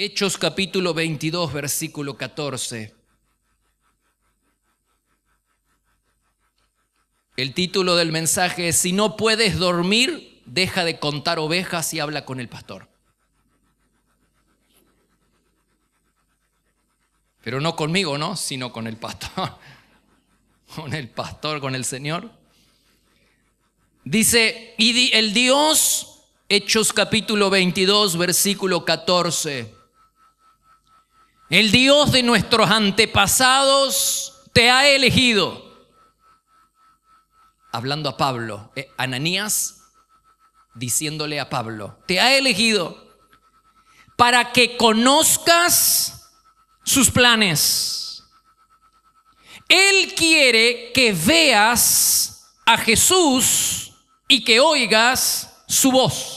Hechos capítulo 22, versículo 14. El título del mensaje es, si no puedes dormir, deja de contar ovejas y habla con el pastor. Pero no conmigo, ¿no? Sino con el pastor. con el pastor, con el Señor. Dice, y el Dios, Hechos capítulo 22, versículo 14. El Dios de nuestros antepasados te ha elegido. Hablando a Pablo, eh, Ananías diciéndole a Pablo, te ha elegido para que conozcas sus planes. Él quiere que veas a Jesús y que oigas su voz.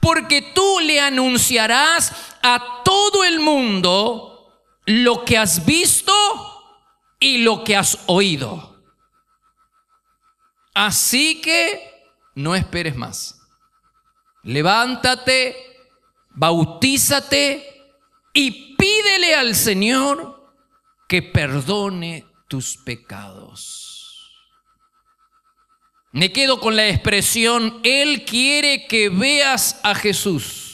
Porque tú le anunciarás a todo el mundo lo que has visto y lo que has oído. Así que no esperes más. Levántate, bautízate y pídele al Señor que perdone tus pecados. Me quedo con la expresión, Él quiere que veas a Jesús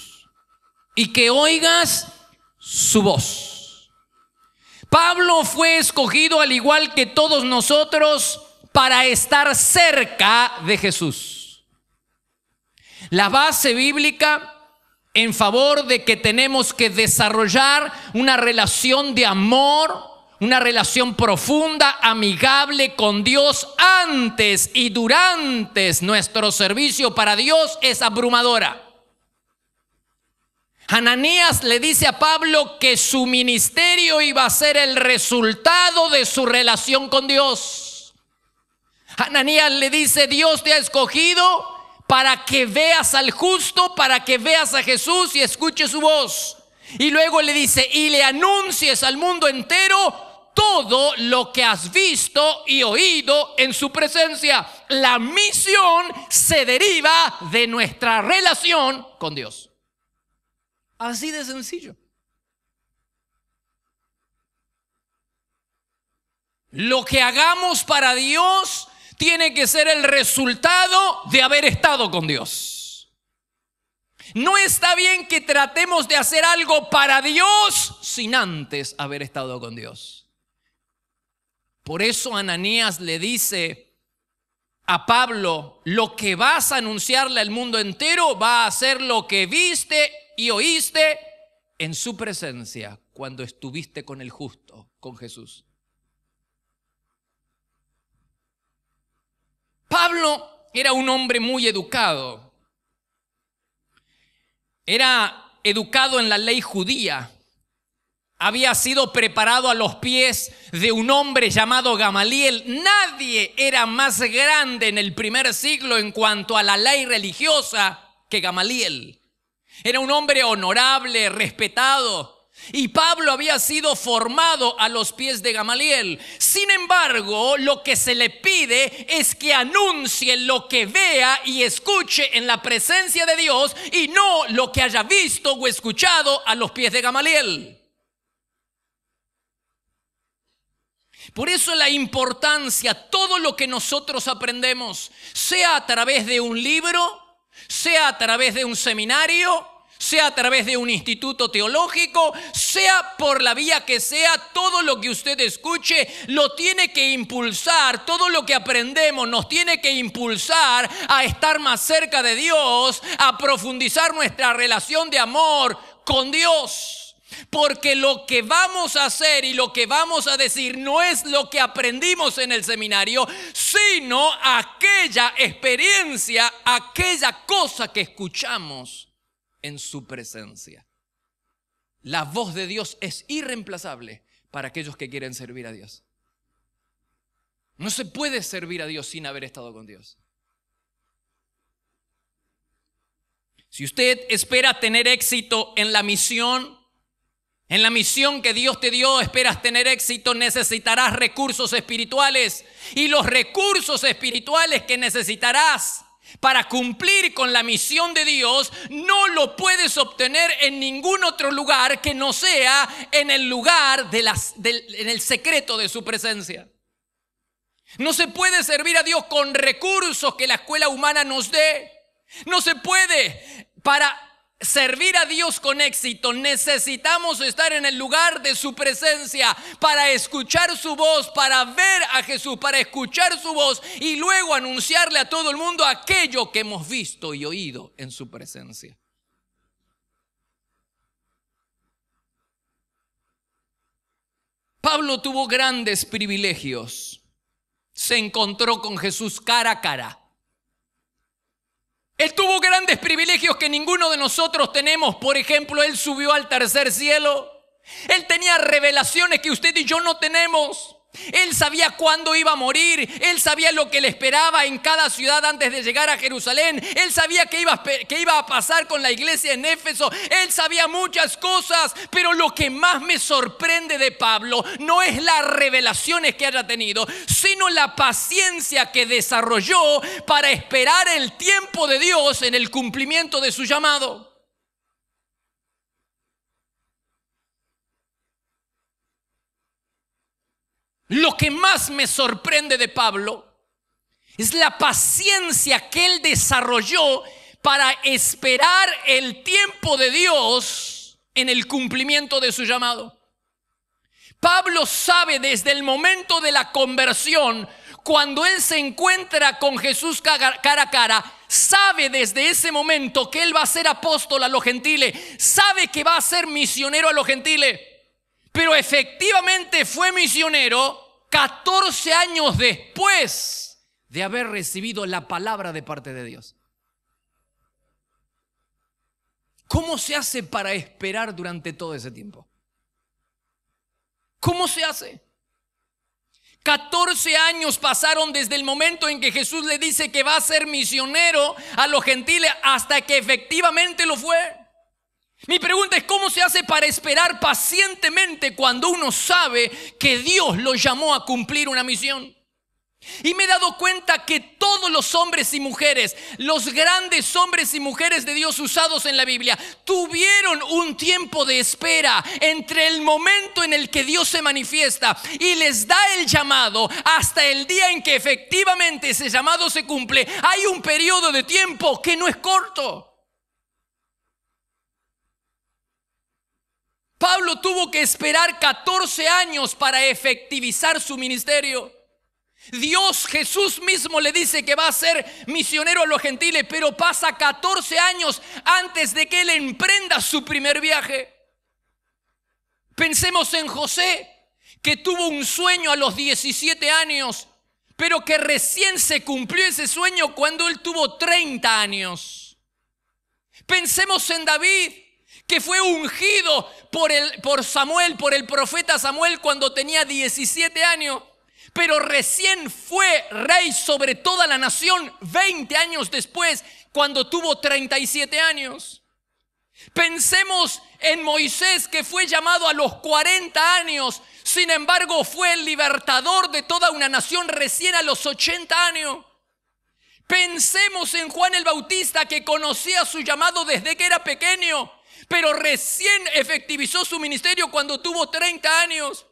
y que oigas su voz. Pablo fue escogido al igual que todos nosotros para estar cerca de Jesús. La base bíblica en favor de que tenemos que desarrollar una relación de amor, una relación profunda, amigable con Dios antes y durante nuestro servicio para Dios es abrumadora. Ananías le dice a Pablo que su ministerio iba a ser el resultado de su relación con Dios. Ananías le dice, Dios te ha escogido para que veas al justo, para que veas a Jesús y escuches su voz. Y luego le dice, y le anuncies al mundo entero todo lo que has visto y oído en su presencia. La misión se deriva de nuestra relación con Dios. Así de sencillo. Lo que hagamos para Dios tiene que ser el resultado de haber estado con Dios. No está bien que tratemos de hacer algo para Dios sin antes haber estado con Dios. Por eso Ananías le dice a Pablo, lo que vas a anunciarle al mundo entero va a ser lo que viste y oíste en su presencia cuando estuviste con el justo, con Jesús. Pablo era un hombre muy educado. Era educado en la ley judía. Había sido preparado a los pies de un hombre llamado Gamaliel. Nadie era más grande en el primer siglo en cuanto a la ley religiosa que Gamaliel. Era un hombre honorable, respetado. Y Pablo había sido formado a los pies de Gamaliel. Sin embargo, lo que se le pide es que anuncie lo que vea y escuche en la presencia de Dios y no lo que haya visto o escuchado a los pies de Gamaliel. Por eso la importancia, todo lo que nosotros aprendemos, sea a través de un libro, sea a través de un seminario, sea a través de un instituto teológico, sea por la vía que sea, todo lo que usted escuche lo tiene que impulsar, todo lo que aprendemos nos tiene que impulsar a estar más cerca de Dios, a profundizar nuestra relación de amor con Dios. Porque lo que vamos a hacer y lo que vamos a decir no es lo que aprendimos en el seminario, sino aquella experiencia, aquella cosa que escuchamos en su presencia. La voz de Dios es irreemplazable para aquellos que quieren servir a Dios. No se puede servir a Dios sin haber estado con Dios. Si usted espera tener éxito en la misión, en la misión que Dios te dio esperas tener éxito, necesitarás recursos espirituales. Y los recursos espirituales que necesitarás para cumplir con la misión de Dios no lo puedes obtener en ningún otro lugar que no sea en el lugar de las, en el secreto de su presencia. No se puede servir a Dios con recursos que la escuela humana nos dé. No se puede para servir a Dios con éxito, necesitamos estar en el lugar de su presencia para escuchar su voz, para ver a Jesús, para escuchar su voz y luego anunciarle a todo el mundo aquello que hemos visto y oído en su presencia. Pablo tuvo grandes privilegios. Se encontró con Jesús cara a cara. Él tuvo grandes privilegios que ninguno de nosotros tenemos. Por ejemplo, Él subió al tercer cielo. Él tenía revelaciones que usted y yo no tenemos. Él sabía cuándo iba a morir, él sabía lo que le esperaba en cada ciudad antes de llegar a Jerusalén, él sabía qué iba, iba a pasar con la iglesia en Éfeso, él sabía muchas cosas, pero lo que más me sorprende de Pablo no es las revelaciones que haya tenido, sino la paciencia que desarrolló para esperar el tiempo de Dios en el cumplimiento de su llamado. Lo que más me sorprende de Pablo es la paciencia que él desarrolló para esperar el tiempo de Dios en el cumplimiento de su llamado. Pablo sabe desde el momento de la conversión, cuando él se encuentra con Jesús cara a cara, sabe desde ese momento que él va a ser apóstol a los gentiles, sabe que va a ser misionero a los gentiles, pero efectivamente fue misionero 14 años después de haber recibido la palabra de parte de Dios. ¿Cómo se hace para esperar durante todo ese tiempo? ¿Cómo se hace? 14 años pasaron desde el momento en que Jesús le dice que va a ser misionero a los gentiles hasta que efectivamente lo fue. Mi pregunta es cómo se hace para esperar pacientemente cuando uno sabe que Dios lo llamó a cumplir una misión. Y me he dado cuenta que todos los hombres y mujeres, los grandes hombres y mujeres de Dios usados en la Biblia, tuvieron un tiempo de espera entre el momento en el que Dios se manifiesta y les da el llamado hasta el día en que efectivamente ese llamado se cumple. Hay un periodo de tiempo que no es corto. Pablo tuvo que esperar 14 años para efectivizar su ministerio. Dios Jesús mismo le dice que va a ser misionero a los gentiles, pero pasa 14 años antes de que él emprenda su primer viaje. Pensemos en José, que tuvo un sueño a los 17 años, pero que recién se cumplió ese sueño cuando él tuvo 30 años. Pensemos en David, que fue ungido por, el, por Samuel, por el profeta Samuel cuando tenía 17 años, pero recién fue rey sobre toda la nación 20 años después, cuando tuvo 37 años. Pensemos en Moisés que fue llamado a los 40 años, sin embargo fue el libertador de toda una nación recién a los 80 años. Pensemos en Juan el Bautista que conocía su llamado desde que era pequeño, pero recién efectivizó su ministerio cuando tuvo 30 años.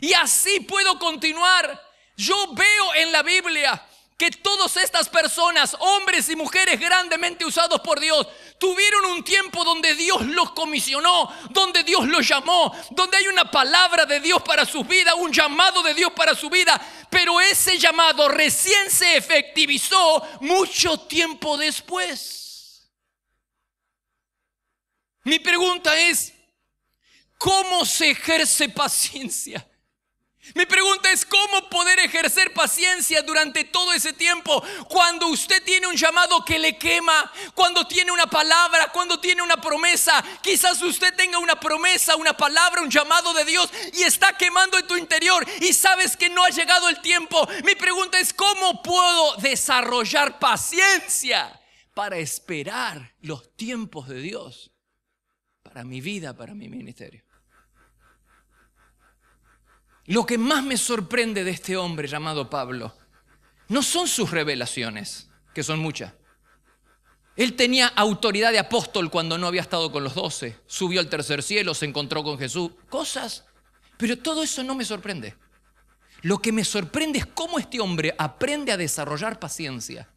Y así puedo continuar. Yo veo en la Biblia que todas estas personas, hombres y mujeres grandemente usados por Dios, tuvieron un tiempo donde Dios los comisionó, donde Dios los llamó, donde hay una palabra de Dios para su vida, un llamado de Dios para su vida, pero ese llamado recién se efectivizó mucho tiempo después. Mi pregunta es, ¿cómo se ejerce paciencia? Mi pregunta es cómo poder ejercer paciencia durante todo ese tiempo cuando usted tiene un llamado que le quema, cuando tiene una palabra, cuando tiene una promesa. Quizás usted tenga una promesa, una palabra, un llamado de Dios y está quemando en tu interior y sabes que no ha llegado el tiempo. Mi pregunta es cómo puedo desarrollar paciencia para esperar los tiempos de Dios para mi vida, para mi ministerio. Lo que más me sorprende de este hombre llamado Pablo no son sus revelaciones, que son muchas. Él tenía autoridad de apóstol cuando no había estado con los doce. Subió al tercer cielo, se encontró con Jesús. Cosas. Pero todo eso no me sorprende. Lo que me sorprende es cómo este hombre aprende a desarrollar paciencia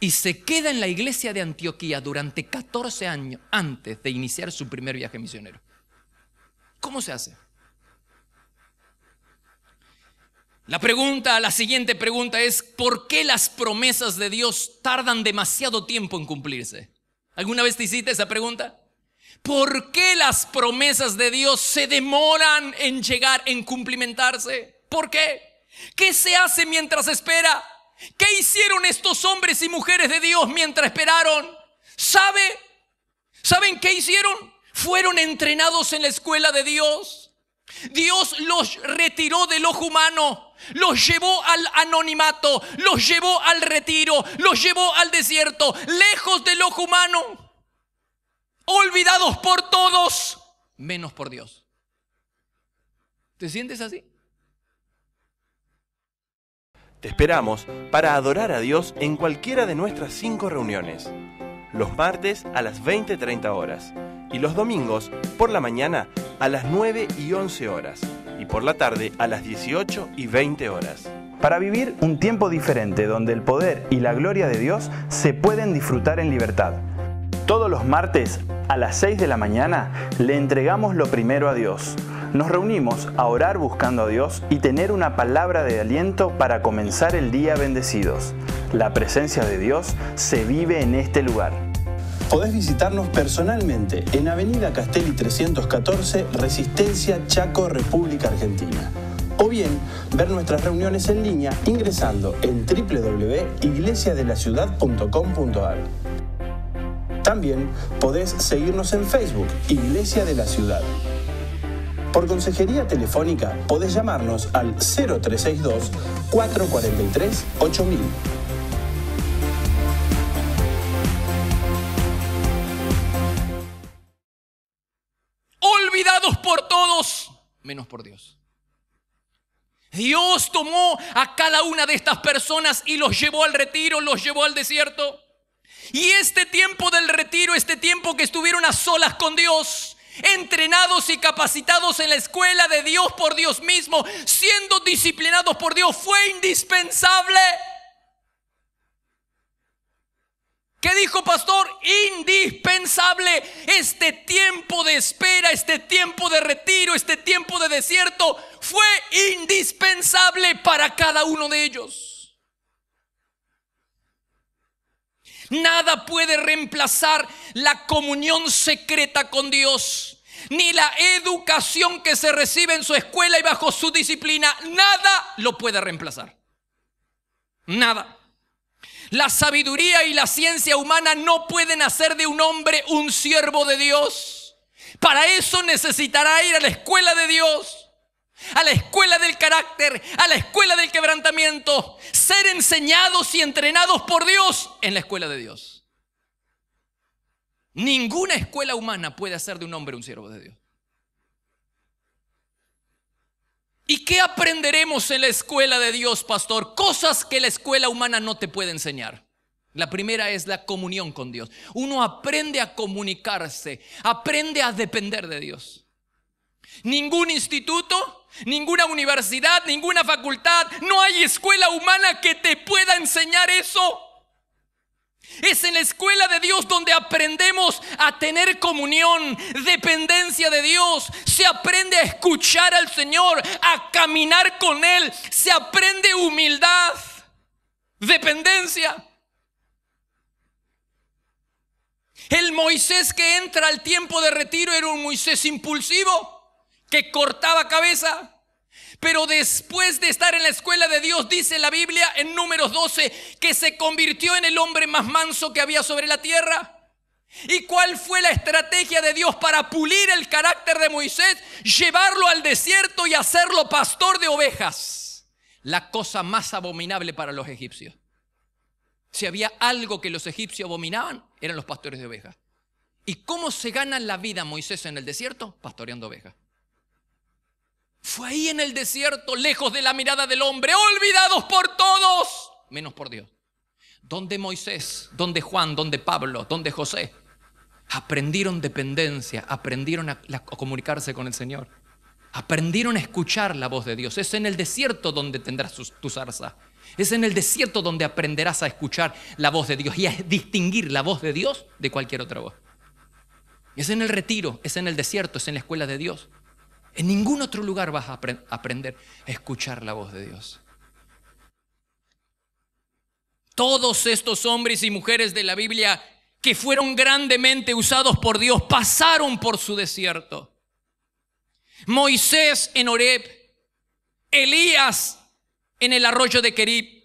y se queda en la iglesia de Antioquía durante 14 años antes de iniciar su primer viaje misionero. ¿Cómo se hace? La pregunta, la siguiente pregunta es, ¿por qué las promesas de Dios tardan demasiado tiempo en cumplirse? ¿Alguna vez te hiciste esa pregunta? ¿Por qué las promesas de Dios se demoran en llegar, en cumplimentarse? ¿Por qué? ¿Qué se hace mientras espera? ¿Qué hicieron estos hombres y mujeres de Dios mientras esperaron? ¿Sabe? ¿Saben qué hicieron? Fueron entrenados en la escuela de Dios. Dios los retiró del ojo humano, los llevó al anonimato, los llevó al retiro, los llevó al desierto, lejos del ojo humano, olvidados por todos, menos por Dios. ¿Te sientes así? Te esperamos para adorar a Dios en cualquiera de nuestras cinco reuniones. Los martes a las 20.30 horas y los domingos por la mañana a las 9 y 11 horas y por la tarde a las 18 y 20 horas. Para vivir un tiempo diferente donde el poder y la gloria de Dios se pueden disfrutar en libertad. Todos los martes a las 6 de la mañana le entregamos lo primero a Dios nos reunimos a orar buscando a Dios y tener una palabra de aliento para comenzar el día bendecidos. La presencia de Dios se vive en este lugar. Podés visitarnos personalmente en Avenida Castelli 314, Resistencia, Chaco, República Argentina. O bien, ver nuestras reuniones en línea ingresando en www.iglesiadelaciudad.com.ar. También podés seguirnos en Facebook, Iglesia de la Ciudad. Por consejería telefónica podés llamarnos al 0362 443 8000. Olvidados por todos, menos por Dios. Dios tomó a cada una de estas personas y los llevó al retiro, los llevó al desierto. Y este tiempo del retiro, este tiempo que estuvieron a solas con Dios, entrenados y capacitados en la escuela de Dios por Dios mismo, siendo disciplinados por Dios, fue indispensable. ¿Qué dijo pastor? Indispensable este tiempo de espera, este tiempo de retiro, este tiempo de desierto, fue indispensable para cada uno de ellos. Nada puede reemplazar la comunión secreta con Dios, ni la educación que se recibe en su escuela y bajo su disciplina. Nada lo puede reemplazar. Nada. La sabiduría y la ciencia humana no pueden hacer de un hombre un siervo de Dios. Para eso necesitará ir a la escuela de Dios a la escuela del carácter, a la escuela del quebrantamiento, ser enseñados y entrenados por Dios en la escuela de Dios. Ninguna escuela humana puede hacer de un hombre un siervo de Dios. ¿Y qué aprenderemos en la escuela de Dios, pastor? Cosas que la escuela humana no te puede enseñar. La primera es la comunión con Dios. Uno aprende a comunicarse, aprende a depender de Dios. Ningún instituto, Ninguna universidad, ninguna facultad, no hay escuela humana que te pueda enseñar eso. Es en la escuela de Dios donde aprendemos a tener comunión, dependencia de Dios. Se aprende a escuchar al Señor, a caminar con Él. Se aprende humildad, dependencia. El Moisés que entra al tiempo de retiro era un Moisés impulsivo que cortaba cabeza. Pero después de estar en la escuela de Dios, dice la Biblia en números 12, que se convirtió en el hombre más manso que había sobre la tierra. ¿Y cuál fue la estrategia de Dios para pulir el carácter de Moisés? Llevarlo al desierto y hacerlo pastor de ovejas. La cosa más abominable para los egipcios. Si había algo que los egipcios abominaban, eran los pastores de ovejas. ¿Y cómo se gana la vida Moisés en el desierto? Pastoreando ovejas. Fue ahí en el desierto, lejos de la mirada del hombre, olvidados por todos, menos por Dios. Donde Moisés, donde Juan, donde Pablo, donde José, aprendieron dependencia, aprendieron a, comunicarse con el Señor, aprendieron a escuchar la voz de Dios. Es en el desierto donde tendrás tu zarza. Es en el desierto donde aprenderás a escuchar la voz de Dios y a distinguir la voz de Dios de cualquier otra voz. Es en el retiro, es en el desierto, es en la escuela de Dios, en ningún otro lugar vas a aprender a escuchar la voz de Dios. Todos estos hombres y mujeres de la Biblia que fueron grandemente usados por Dios pasaron por su desierto. Moisés en Oreb, Elías en el arroyo de Kerib,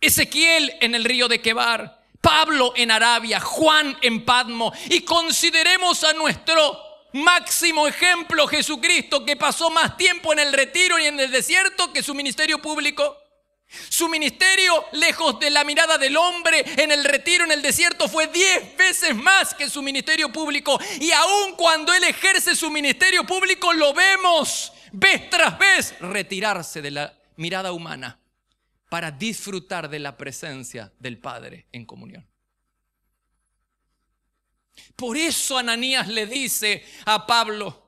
Ezequiel en el río de Quebar, Pablo en Arabia, Juan en Padmo, y consideremos a nuestro Máximo ejemplo Jesucristo que pasó más tiempo en el retiro y en el desierto que su ministerio público. Su ministerio, lejos de la mirada del hombre, en el retiro, en el desierto, fue diez veces más que su ministerio público. Y aun cuando él ejerce su ministerio público, lo vemos vez tras vez retirarse de la mirada humana para disfrutar de la presencia del Padre en comunión. Por eso Ananías le dice a Pablo,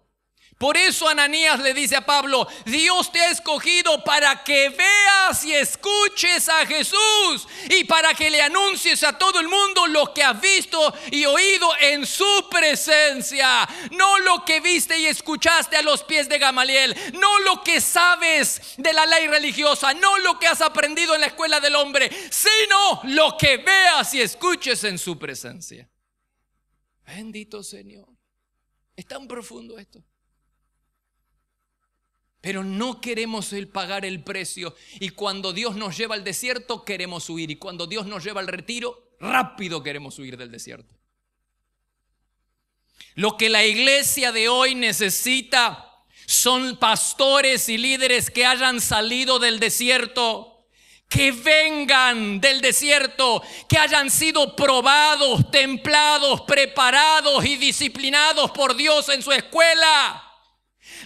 por eso Ananías le dice a Pablo, Dios te ha escogido para que veas y escuches a Jesús y para que le anuncies a todo el mundo lo que has visto y oído en su presencia, no lo que viste y escuchaste a los pies de Gamaliel, no lo que sabes de la ley religiosa, no lo que has aprendido en la escuela del hombre, sino lo que veas y escuches en su presencia. Bendito Señor. Es tan profundo esto. Pero no queremos el pagar el precio. Y cuando Dios nos lleva al desierto, queremos huir. Y cuando Dios nos lleva al retiro, rápido queremos huir del desierto. Lo que la iglesia de hoy necesita son pastores y líderes que hayan salido del desierto que vengan del desierto, que hayan sido probados, templados, preparados y disciplinados por Dios en su escuela.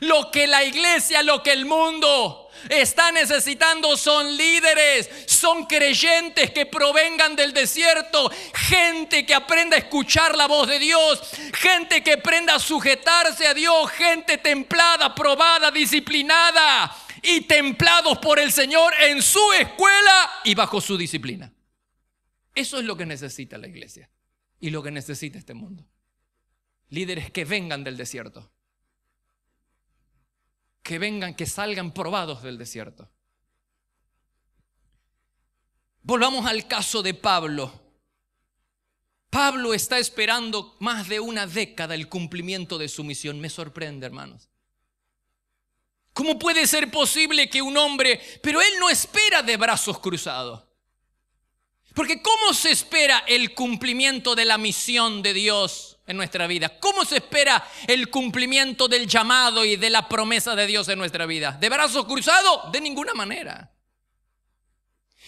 Lo que la iglesia, lo que el mundo está necesitando son líderes, son creyentes que provengan del desierto, gente que aprenda a escuchar la voz de Dios, gente que aprenda a sujetarse a Dios, gente templada, probada, disciplinada, y templados por el Señor en su escuela y bajo su disciplina. Eso es lo que necesita la iglesia y lo que necesita este mundo. Líderes que vengan del desierto. Que vengan, que salgan probados del desierto. Volvamos al caso de Pablo. Pablo está esperando más de una década el cumplimiento de su misión. Me sorprende, hermanos. ¿Cómo puede ser posible que un hombre, pero él no espera de brazos cruzados? Porque ¿cómo se espera el cumplimiento de la misión de Dios en nuestra vida? ¿Cómo se espera el cumplimiento del llamado y de la promesa de Dios en nuestra vida? ¿De brazos cruzados? De ninguna manera.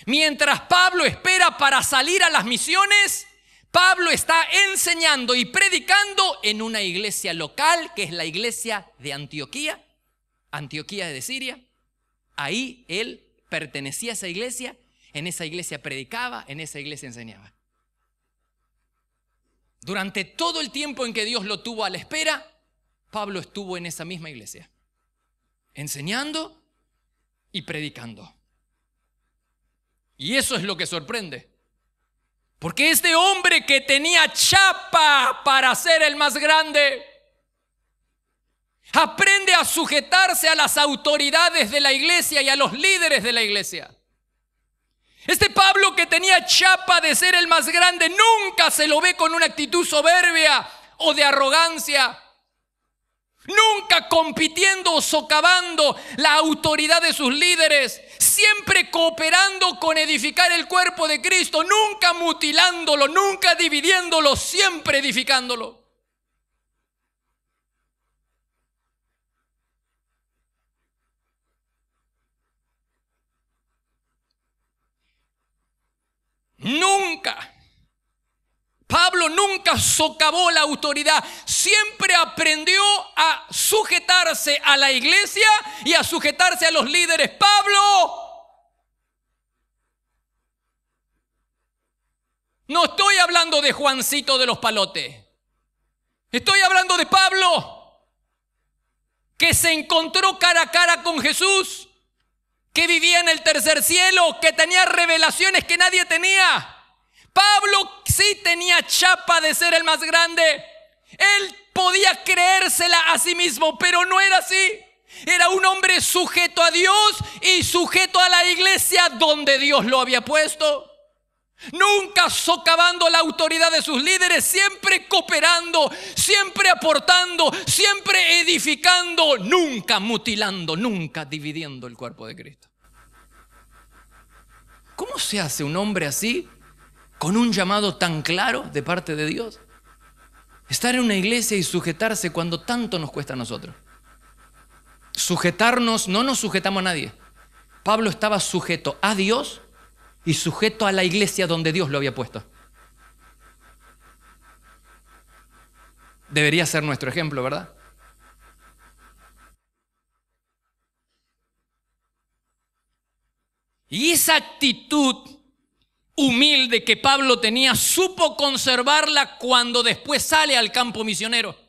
Mientras Pablo espera para salir a las misiones, Pablo está enseñando y predicando en una iglesia local, que es la iglesia de Antioquía, Antioquía de Siria. Ahí él pertenecía a esa iglesia, en esa iglesia predicaba, en esa iglesia enseñaba. Durante todo el tiempo en que Dios lo tuvo a la espera, Pablo estuvo en esa misma iglesia, enseñando y predicando. Y eso es lo que sorprende. Porque este hombre que tenía chapa para ser el más grande, Aprende a sujetarse a las autoridades de la iglesia y a los líderes de la iglesia. Este Pablo que tenía chapa de ser el más grande, nunca se lo ve con una actitud soberbia o de arrogancia. Nunca compitiendo o socavando la autoridad de sus líderes. Siempre cooperando con edificar el cuerpo de Cristo. Nunca mutilándolo, nunca dividiéndolo, siempre edificándolo. Nunca. Pablo nunca socavó la autoridad, siempre aprendió a sujetarse a la iglesia y a sujetarse a los líderes. Pablo, no estoy hablando de Juancito de los Palotes, estoy hablando de Pablo, que se encontró cara a cara con Jesús que vivía en el tercer cielo, que tenía revelaciones que nadie tenía. Pablo sí tenía chapa de ser el más grande. Él podía creérsela a sí mismo, pero no era así. Era un hombre sujeto a Dios y sujeto a la iglesia donde Dios lo había puesto nunca socavando la autoridad de sus líderes, siempre cooperando, siempre aportando, siempre edificando, nunca mutilando, nunca dividiendo el cuerpo de Cristo. ¿Cómo se hace un hombre así con un llamado tan claro de parte de Dios? Estar en una iglesia y sujetarse cuando tanto nos cuesta a nosotros. Sujetarnos, no nos sujetamos a nadie. Pablo estaba sujeto a Dios y sujeto a la iglesia donde Dios lo había puesto. Debería ser nuestro ejemplo, ¿verdad? Y esa actitud humilde que Pablo tenía, supo conservarla cuando después sale al campo misionero.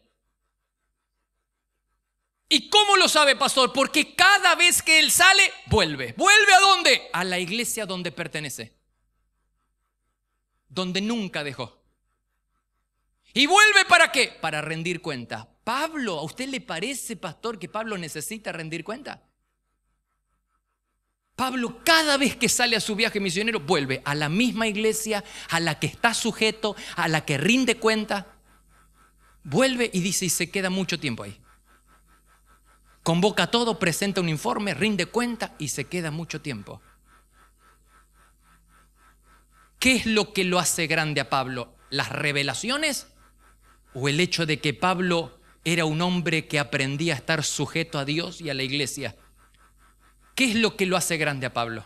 ¿Y cómo lo sabe, pastor? Porque cada vez que él sale, vuelve. ¿Vuelve a dónde? A la iglesia donde pertenece. Donde nunca dejó. ¿Y vuelve para qué? Para rendir cuenta. Pablo, ¿a usted le parece, pastor, que Pablo necesita rendir cuenta? Pablo cada vez que sale a su viaje misionero vuelve a la misma iglesia a la que está sujeto, a la que rinde cuenta, vuelve y dice y se queda mucho tiempo ahí convoca todo, presenta un informe, rinde cuenta y se queda mucho tiempo. ¿Qué es lo que lo hace grande a Pablo? ¿Las revelaciones o el hecho de que Pablo era un hombre que aprendía a estar sujeto a Dios y a la iglesia? ¿Qué es lo que lo hace grande a Pablo?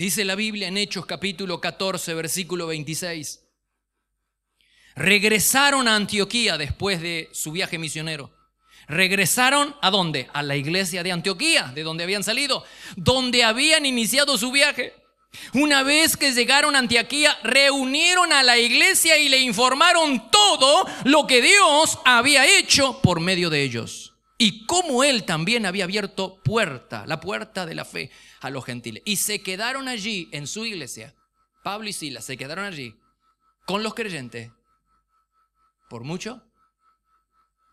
Dice la Biblia en Hechos capítulo 14, versículo 26. Regresaron a Antioquía después de su viaje misionero. Regresaron a dónde? A la iglesia de Antioquía, de donde habían salido, donde habían iniciado su viaje. Una vez que llegaron a Antioquía, reunieron a la iglesia y le informaron todo lo que Dios había hecho por medio de ellos. Y cómo Él también había abierto puerta, la puerta de la fe, a los gentiles. Y se quedaron allí en su iglesia. Pablo y Silas se quedaron allí con los creyentes por mucho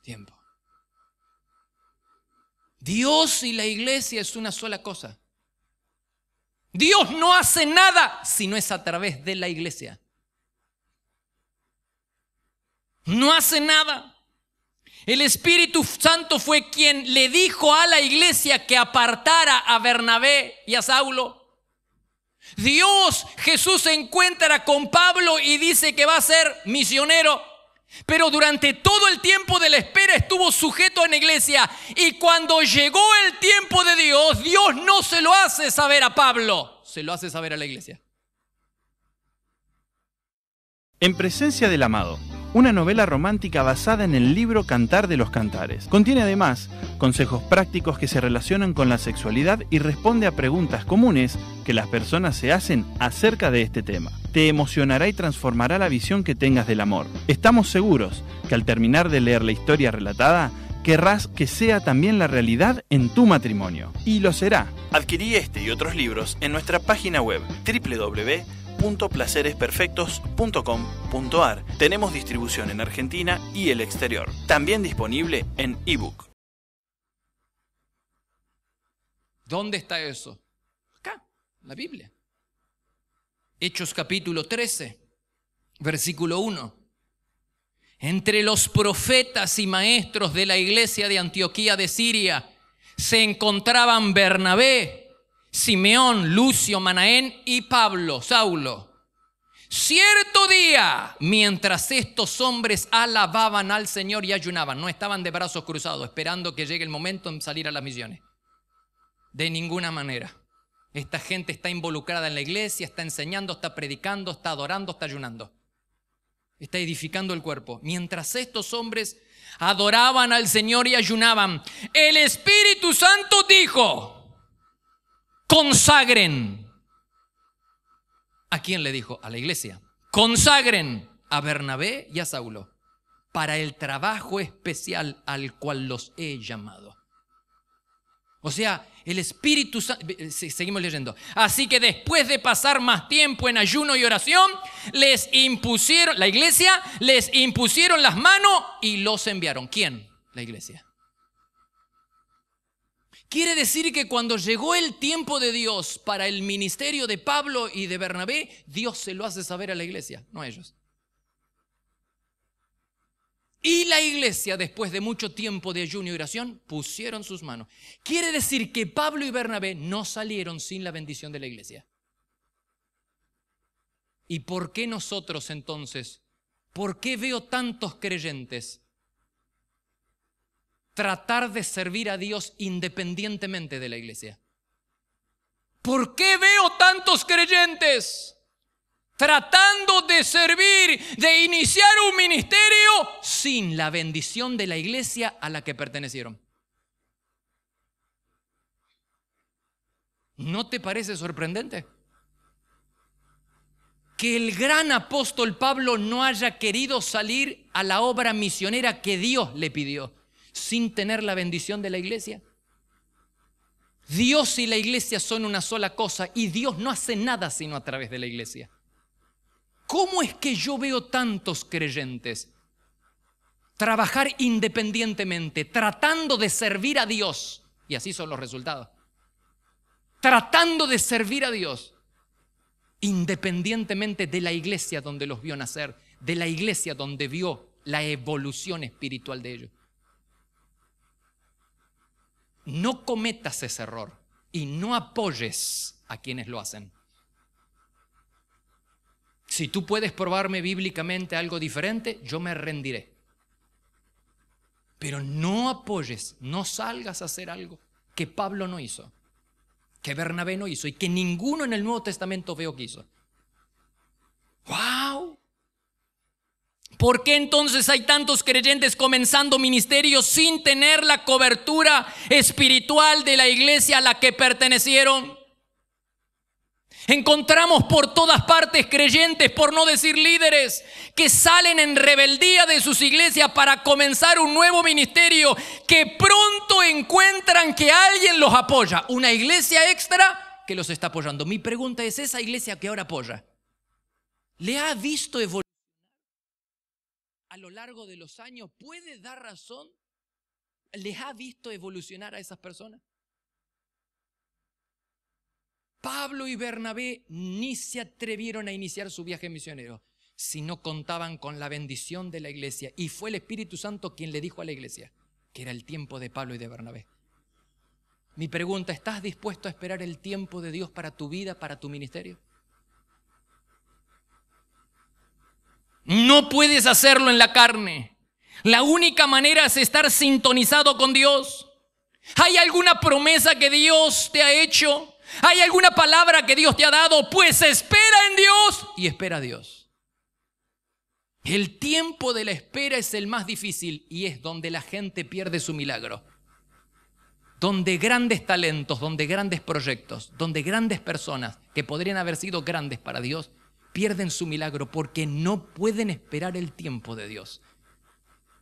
tiempo. Dios y la iglesia es una sola cosa. Dios no hace nada si no es a través de la iglesia. No hace nada el Espíritu Santo fue quien le dijo a la iglesia que apartara a Bernabé y a Saulo. Dios, Jesús se encuentra con Pablo y dice que va a ser misionero. Pero durante todo el tiempo de la espera estuvo sujeto a la iglesia. Y cuando llegó el tiempo de Dios, Dios no se lo hace saber a Pablo, se lo hace saber a la iglesia. En presencia del amado una novela romántica basada en el libro Cantar de los Cantares. Contiene además consejos prácticos que se relacionan con la sexualidad y responde a preguntas comunes que las personas se hacen acerca de este tema. Te emocionará y transformará la visión que tengas del amor. Estamos seguros que al terminar de leer la historia relatada, querrás que sea también la realidad en tu matrimonio. Y lo será. Adquirí este y otros libros en nuestra página web www www.placeresperfectos.com.ar. Tenemos distribución en Argentina y el exterior. También disponible en ebook. ¿Dónde está eso? Acá, la Biblia. Hechos capítulo 13, versículo 1. Entre los profetas y maestros de la iglesia de Antioquía de Siria se encontraban Bernabé, Simeón, Lucio, Manaén y Pablo, Saulo. Cierto día, mientras estos hombres alababan al Señor y ayunaban, no estaban de brazos cruzados esperando que llegue el momento de salir a las misiones. De ninguna manera. Esta gente está involucrada en la iglesia, está enseñando, está predicando, está adorando, está ayunando. Está edificando el cuerpo. Mientras estos hombres adoraban al Señor y ayunaban, el Espíritu Santo dijo, consagren. ¿A quién le dijo? A la iglesia. Consagren a Bernabé y a Saulo para el trabajo especial al cual los he llamado. O sea, el Espíritu Santo, eh, seguimos leyendo, así que después de pasar más tiempo en ayuno y oración, les impusieron, la iglesia, les impusieron las manos y los enviaron. ¿Quién? La iglesia. Quiere decir que cuando llegó el tiempo de Dios para el ministerio de Pablo y de Bernabé, Dios se lo hace saber a la iglesia, no a ellos. Y la iglesia, después de mucho tiempo de ayuno y oración, pusieron sus manos. Quiere decir que Pablo y Bernabé no salieron sin la bendición de la iglesia. ¿Y por qué nosotros entonces? ¿Por qué veo tantos creyentes tratar de servir a Dios independientemente de la iglesia. ¿Por qué veo tantos creyentes tratando de servir, de iniciar un ministerio sin la bendición de la iglesia a la que pertenecieron? ¿No te parece sorprendente? que el gran apóstol Pablo no haya querido salir a la obra misionera que Dios le pidió sin tener la bendición de la iglesia? Dios y la iglesia son una sola cosa y Dios no hace nada sino a través de la iglesia. ¿Cómo es que yo veo tantos creyentes trabajar independientemente, tratando de servir a Dios? Y así son los resultados. Tratando de servir a Dios independientemente de la iglesia donde los vio nacer, de la iglesia donde vio la evolución espiritual de ellos no cometas ese error y no apoyes a quienes lo hacen. Si tú puedes probarme bíblicamente algo diferente, yo me rendiré. Pero no apoyes, no salgas a hacer algo que Pablo no hizo, que Bernabé no hizo y que ninguno en el Nuevo Testamento veo que hizo. ¡Wow! ¿Por qué entonces hay tantos creyentes comenzando ministerios sin tener la cobertura espiritual de la iglesia a la que pertenecieron? Encontramos por todas partes creyentes, por no decir líderes, que salen en rebeldía de sus iglesias para comenzar un nuevo ministerio, que pronto encuentran que alguien los apoya, una iglesia extra que los está apoyando. Mi pregunta es, ¿esa iglesia que ahora apoya? ¿Le ha visto evolucionar? a lo largo de los años puede dar razón, les ha visto evolucionar a esas personas. Pablo y Bernabé ni se atrevieron a iniciar su viaje misionero si no contaban con la bendición de la iglesia. Y fue el Espíritu Santo quien le dijo a la iglesia que era el tiempo de Pablo y de Bernabé. Mi pregunta, ¿estás dispuesto a esperar el tiempo de Dios para tu vida, para tu ministerio? No puedes hacerlo en la carne. La única manera es estar sintonizado con Dios. ¿Hay alguna promesa que Dios te ha hecho? ¿Hay alguna palabra que Dios te ha dado? Pues espera en Dios y espera a Dios. El tiempo de la espera es el más difícil y es donde la gente pierde su milagro. Donde grandes talentos, donde grandes proyectos, donde grandes personas que podrían haber sido grandes para Dios pierden su milagro porque no pueden esperar el tiempo de Dios.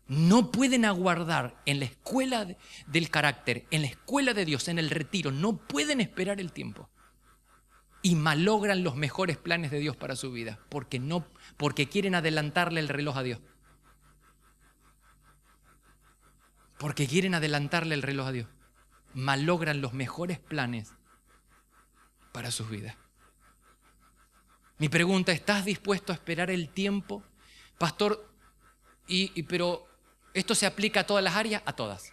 No pueden aguardar en la escuela del carácter, en la escuela de Dios, en el retiro. No pueden esperar el tiempo. Y malogran los mejores planes de Dios para su vida porque, no, porque quieren adelantarle el reloj a Dios. Porque quieren adelantarle el reloj a Dios. Malogran los mejores planes para sus vidas. Mi pregunta, ¿estás dispuesto a esperar el tiempo? Pastor, y, pero esto se aplica a todas las áreas, a todas.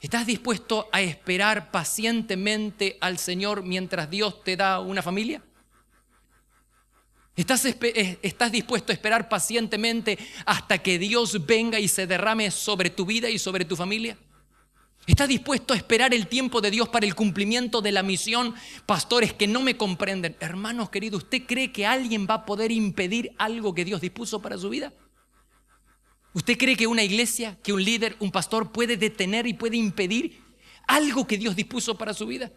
¿Estás dispuesto a esperar pacientemente al Señor mientras Dios te da una familia? ¿Estás, ¿Estás, dispuesto a esperar pacientemente hasta que Dios venga y se derrame sobre tu vida y sobre tu familia? ¿Está dispuesto a esperar el tiempo de Dios para el cumplimiento de la misión? Pastores que no me comprenden, hermanos queridos, ¿usted cree que alguien va a poder impedir algo que Dios dispuso para su vida? ¿Usted cree que una iglesia, que un líder, un pastor puede detener y puede impedir algo que Dios dispuso para su vida?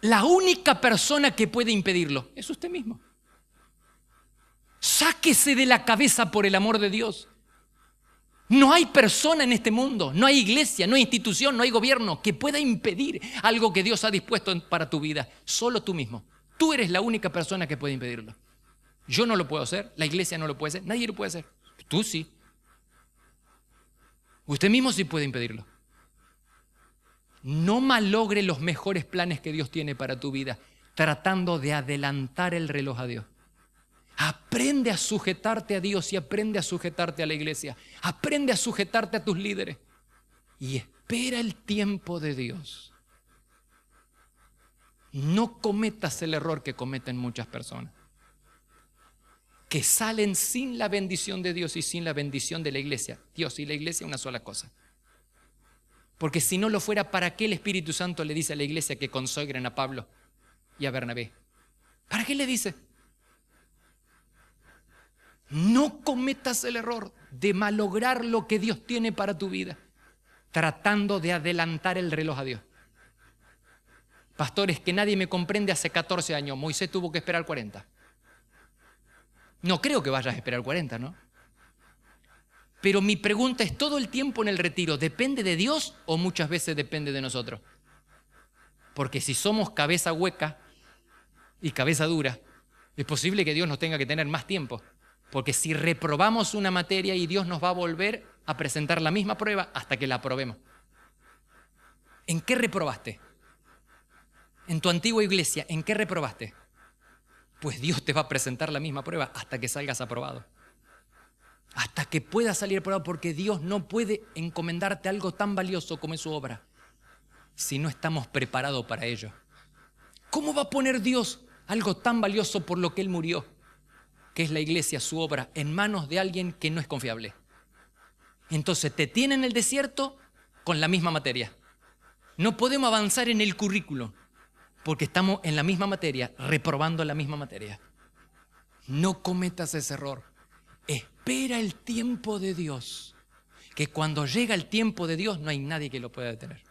La única persona que puede impedirlo es usted mismo. Sáquese de la cabeza por el amor de Dios no hay persona en este mundo, no hay iglesia, no hay institución, no hay gobierno que pueda impedir algo que Dios ha dispuesto para tu vida. Solo tú mismo. Tú eres la única persona que puede impedirlo. Yo no lo puedo hacer, la iglesia no lo puede hacer, nadie lo puede hacer. Tú sí. Usted mismo sí puede impedirlo. No malogre los mejores planes que Dios tiene para tu vida tratando de adelantar el reloj a Dios. Aprende a sujetarte a Dios y aprende a sujetarte a la iglesia. Aprende a sujetarte a tus líderes. Y espera el tiempo de Dios. No cometas el error que cometen muchas personas. Que salen sin la bendición de Dios y sin la bendición de la iglesia. Dios y la iglesia una sola cosa. Porque si no lo fuera, ¿para qué el Espíritu Santo le dice a la iglesia que consagren a Pablo y a Bernabé? ¿Para qué le dice? No cometas el error de malograr lo que Dios tiene para tu vida, tratando de adelantar el reloj a Dios. Pastores, que nadie me comprende hace 14 años. Moisés tuvo que esperar 40. No creo que vayas a esperar 40, ¿no? Pero mi pregunta es, ¿todo el tiempo en el retiro depende de Dios o muchas veces depende de nosotros? Porque si somos cabeza hueca y cabeza dura, es posible que Dios nos tenga que tener más tiempo. Porque si reprobamos una materia y Dios nos va a volver a presentar la misma prueba hasta que la aprobemos. ¿En qué reprobaste? En tu antigua iglesia, ¿en qué reprobaste? Pues Dios te va a presentar la misma prueba hasta que salgas aprobado. Hasta que puedas salir aprobado, porque Dios no puede encomendarte algo tan valioso como es su obra si no estamos preparados para ello. ¿Cómo va a poner Dios algo tan valioso por lo que Él murió? que es la iglesia, su obra, en manos de alguien que no es confiable. Entonces te tiene en el desierto con la misma materia. No podemos avanzar en el currículo porque estamos en la misma materia, reprobando la misma materia. No cometas ese error. Espera el tiempo de Dios, que cuando llega el tiempo de Dios no hay nadie que lo pueda detener.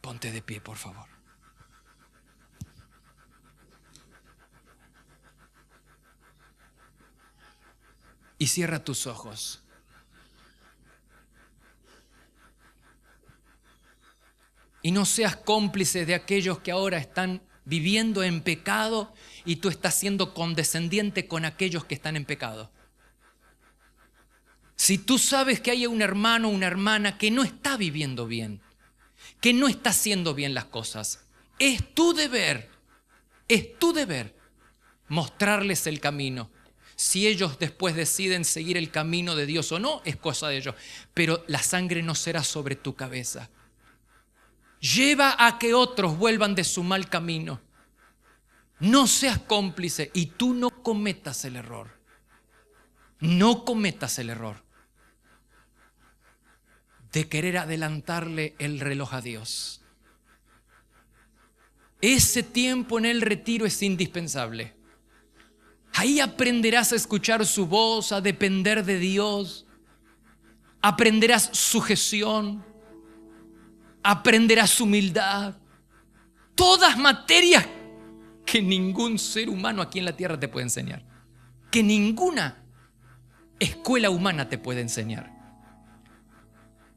Ponte de pie, por favor. y cierra tus ojos. Y no seas cómplice de aquellos que ahora están viviendo en pecado y tú estás siendo condescendiente con aquellos que están en pecado. Si tú sabes que hay un hermano o una hermana que no está viviendo bien, que no está haciendo bien las cosas, es tu deber, es tu deber mostrarles el camino, si ellos después deciden seguir el camino de Dios o no, es cosa de ellos. Pero la sangre no será sobre tu cabeza. Lleva a que otros vuelvan de su mal camino. No seas cómplice y tú no cometas el error. No cometas el error de querer adelantarle el reloj a Dios. Ese tiempo en el retiro es indispensable. Ahí aprenderás a escuchar su voz, a depender de Dios. Aprenderás sujeción. Aprenderás humildad. Todas materias que ningún ser humano aquí en la tierra te puede enseñar. Que ninguna escuela humana te puede enseñar.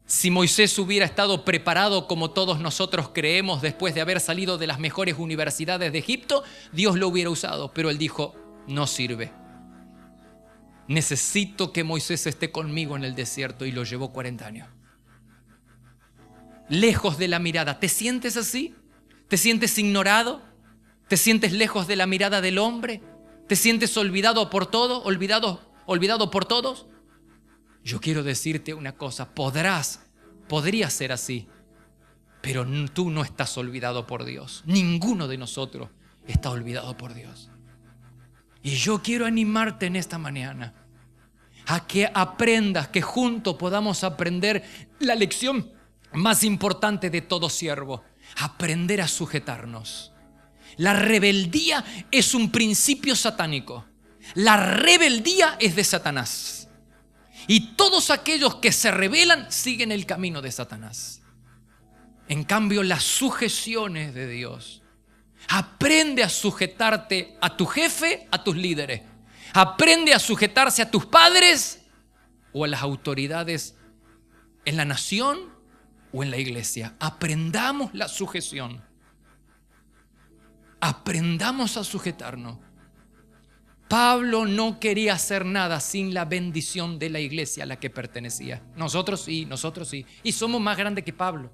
Si Moisés hubiera estado preparado como todos nosotros creemos después de haber salido de las mejores universidades de Egipto, Dios lo hubiera usado. Pero él dijo, no sirve. Necesito que Moisés esté conmigo en el desierto y lo llevó 40 años. Lejos de la mirada. ¿Te sientes así? ¿Te sientes ignorado? ¿Te sientes lejos de la mirada del hombre? ¿Te sientes olvidado por todo? ¿Olvidado, olvidado por todos? Yo quiero decirte una cosa, podrás, podría ser así, pero tú no estás olvidado por Dios. Ninguno de nosotros está olvidado por Dios. Y yo quiero animarte en esta mañana a que aprendas, que juntos podamos aprender la lección más importante de todo siervo, aprender a sujetarnos. La rebeldía es un principio satánico. La rebeldía es de Satanás. Y todos aquellos que se rebelan siguen el camino de Satanás. En cambio, las sujeciones de Dios Aprende a sujetarte a tu jefe, a tus líderes. Aprende a sujetarse a tus padres o a las autoridades en la nación o en la iglesia. Aprendamos la sujeción. Aprendamos a sujetarnos. Pablo no quería hacer nada sin la bendición de la iglesia a la que pertenecía. Nosotros sí, nosotros sí. Y somos más grandes que Pablo.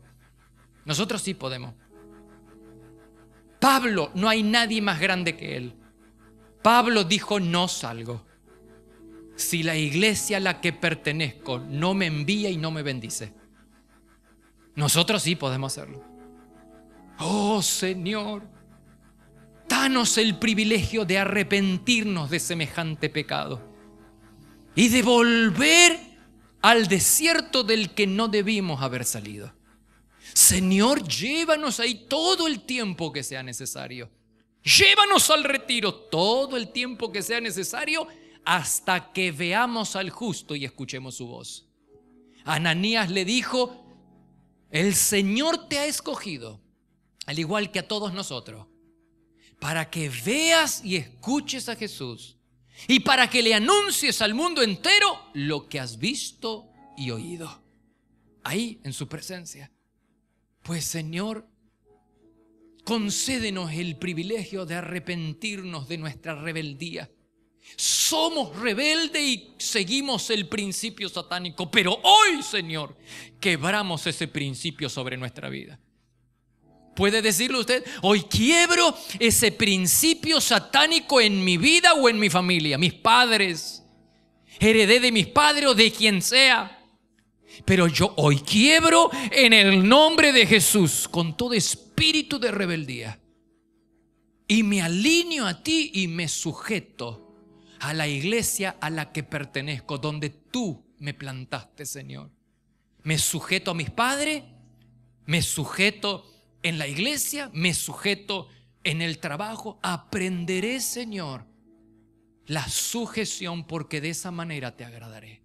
Nosotros sí podemos. Pablo, no hay nadie más grande que él. Pablo dijo, no salgo. Si la iglesia a la que pertenezco no me envía y no me bendice. Nosotros sí podemos hacerlo. Oh Señor, danos el privilegio de arrepentirnos de semejante pecado y de volver al desierto del que no debimos haber salido. Señor, llévanos ahí todo el tiempo que sea necesario. Llévanos al retiro todo el tiempo que sea necesario hasta que veamos al justo y escuchemos su voz. Ananías le dijo, el Señor te ha escogido, al igual que a todos nosotros, para que veas y escuches a Jesús y para que le anuncies al mundo entero lo que has visto y oído, ahí en su presencia. Pues Señor, concédenos el privilegio de arrepentirnos de nuestra rebeldía. Somos rebeldes y seguimos el principio satánico, pero hoy, Señor, quebramos ese principio sobre nuestra vida. ¿Puede decirlo usted? Hoy quiebro ese principio satánico en mi vida o en mi familia, mis padres, heredé de mis padres o de quien sea. Pero yo hoy quiebro en el nombre de Jesús con todo espíritu de rebeldía. Y me alineo a ti y me sujeto a la iglesia a la que pertenezco, donde tú me plantaste, Señor. Me sujeto a mis padres, me sujeto en la iglesia, me sujeto en el trabajo. Aprenderé, Señor, la sujeción porque de esa manera te agradaré.